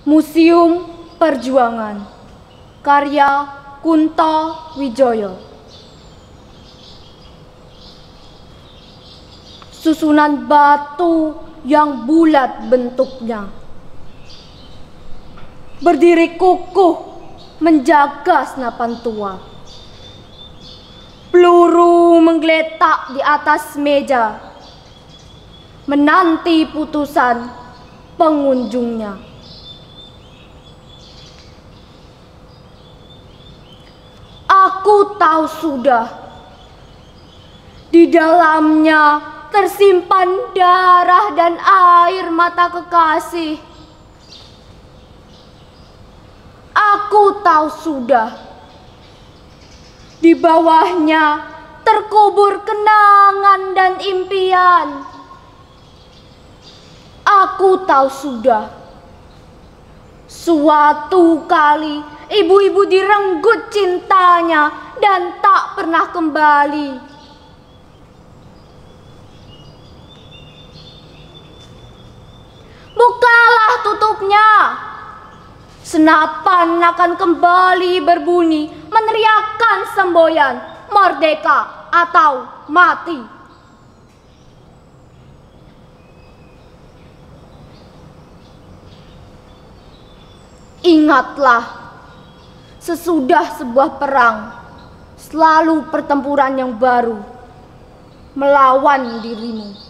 Museum Perjuangan karya Kunto Wijoyo Susunan batu yang bulat bentuknya Berdiri kukuh menjaga senapan tua Peluru menggeletak di atas meja Menanti putusan pengunjungnya Aku tahu sudah. Di dalamnya tersimpan darah dan air mata kekasih. Aku tahu sudah. Di bawahnya terkubur kenangan dan impian. Aku tahu sudah. Suatu kali ibu-ibu direnggut cintanya dan tak pernah kembali. Bukalah tutupnya. Senapan akan kembali berbunyi meneriakkan semboyan merdeka atau mati. Ingatlah Sesudah sebuah perang, selalu pertempuran yang baru melawan dirimu.